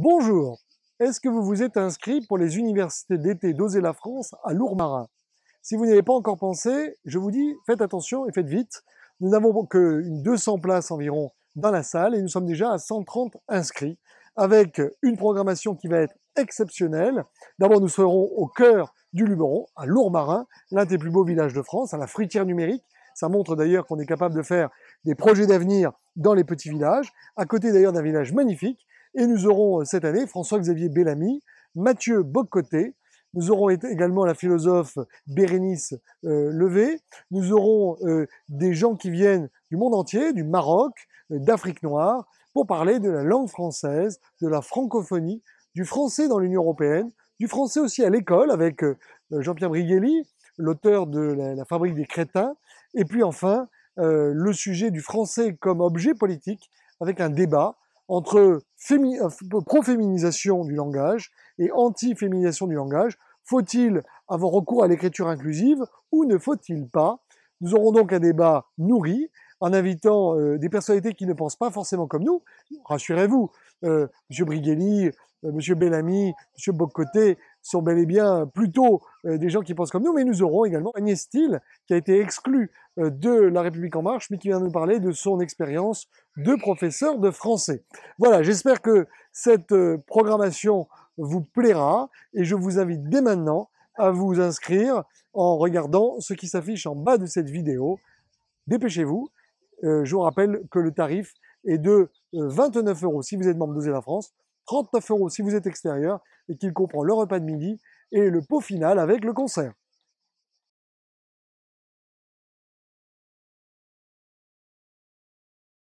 Bonjour, est-ce que vous vous êtes inscrit pour les universités d'été d'Oser la France à Lourmarin Si vous n'y avez pas encore pensé, je vous dis, faites attention et faites vite. Nous n'avons que 200 places environ dans la salle et nous sommes déjà à 130 inscrits avec une programmation qui va être exceptionnelle. D'abord, nous serons au cœur du Luberon, à Lourmarin, l'un des plus beaux villages de France, à la fruitière numérique. Ça montre d'ailleurs qu'on est capable de faire des projets d'avenir dans les petits villages, à côté d'ailleurs d'un village magnifique. Et nous aurons euh, cette année François-Xavier Bellamy, Mathieu Boccoté, nous aurons également la philosophe Bérénice euh, Levé. Nous aurons euh, des gens qui viennent du monde entier, du Maroc, d'Afrique noire, pour parler de la langue française, de la francophonie, du français dans l'Union européenne, du français aussi à l'école avec Jean-Pierre Brighelli, l'auteur de la, Fabrique des crétins. Et puis enfin, le sujet du français comme objet politique avec un débat entre euh, euh, proféminisation du langage et anti-féminisation du langage. Faut-il avoir recours à l'écriture inclusive ou ne faut-il pas Nous aurons donc un débat nourri en invitant euh, des personnalités qui ne pensent pas forcément comme nous. Rassurez-vous, Monsieur M. Brigelli euh, Monsieur Bellamy, Monsieur Bocoté sont bel et bien plutôt euh, des gens qui pensent comme nous, mais nous aurons également Agnès Thiel, qui a été exclue euh, de La République En Marche, mais qui vient nous parler de son expérience de professeur de français. Voilà, j'espère que cette programmation vous plaira, et je vous invite dès maintenant à vous inscrire en regardant ce qui s'affiche en bas de cette vidéo. Dépêchez-vous, je vous rappelle que le tarif est de 29 euros si vous êtes membre de la France, 39 euros si vous êtes extérieur et qu'il comprend le repas de midi et le pot final avec le concert.